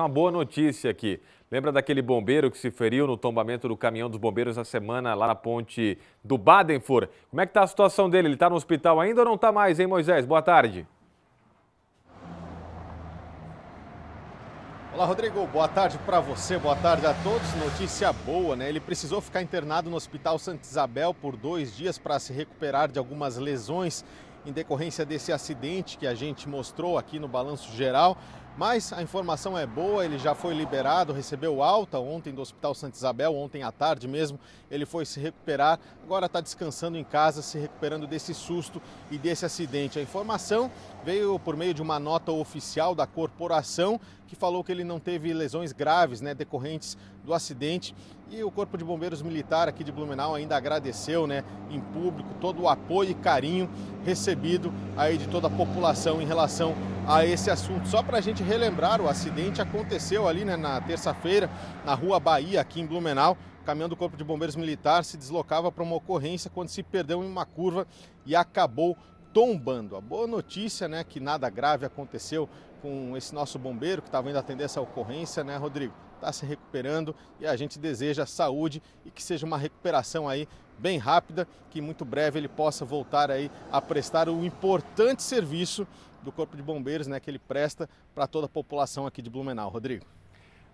Uma boa notícia aqui. Lembra daquele bombeiro que se feriu no tombamento do caminhão dos bombeiros na semana lá na ponte do Badenfur? Como é que está a situação dele? Ele está no hospital ainda ou não está mais, hein, Moisés? Boa tarde. Olá, Rodrigo. Boa tarde para você, boa tarde a todos. Notícia boa, né? Ele precisou ficar internado no Hospital Santa Isabel por dois dias para se recuperar de algumas lesões em decorrência desse acidente que a gente mostrou aqui no balanço geral. Mas a informação é boa, ele já foi liberado, recebeu alta ontem do Hospital Santa Isabel, ontem à tarde mesmo. Ele foi se recuperar, agora está descansando em casa, se recuperando desse susto e desse acidente. A informação veio por meio de uma nota oficial da corporação que falou que ele não teve lesões graves né, decorrentes do acidente. E o Corpo de Bombeiros Militar aqui de Blumenau ainda agradeceu, né, em público, todo o apoio e carinho recebido aí de toda a população em relação a esse assunto. Só para a gente relembrar, o acidente aconteceu ali, né, na terça-feira, na Rua Bahia, aqui em Blumenau. O caminhão do Corpo de Bombeiros Militar se deslocava para uma ocorrência quando se perdeu em uma curva e acabou tombando. A boa notícia, né, que nada grave aconteceu com esse nosso bombeiro que estava tá indo atender essa ocorrência, né, Rodrigo? Está se recuperando e a gente deseja saúde e que seja uma recuperação aí bem rápida, que muito breve ele possa voltar aí a prestar o importante serviço do Corpo de Bombeiros, né, que ele presta para toda a população aqui de Blumenau, Rodrigo.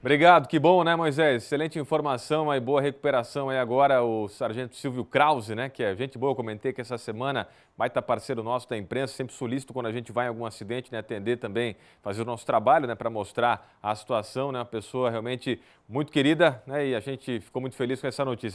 Obrigado, que bom, né, Moisés? Excelente informação e boa recuperação aí agora. O sargento Silvio Krause, né, que é gente boa, eu comentei que essa semana vai estar parceiro nosso da imprensa, sempre solícito quando a gente vai em algum acidente, né, atender também, fazer o nosso trabalho, né, para mostrar a situação, né, uma pessoa realmente muito querida, né, e a gente ficou muito feliz com essa notícia.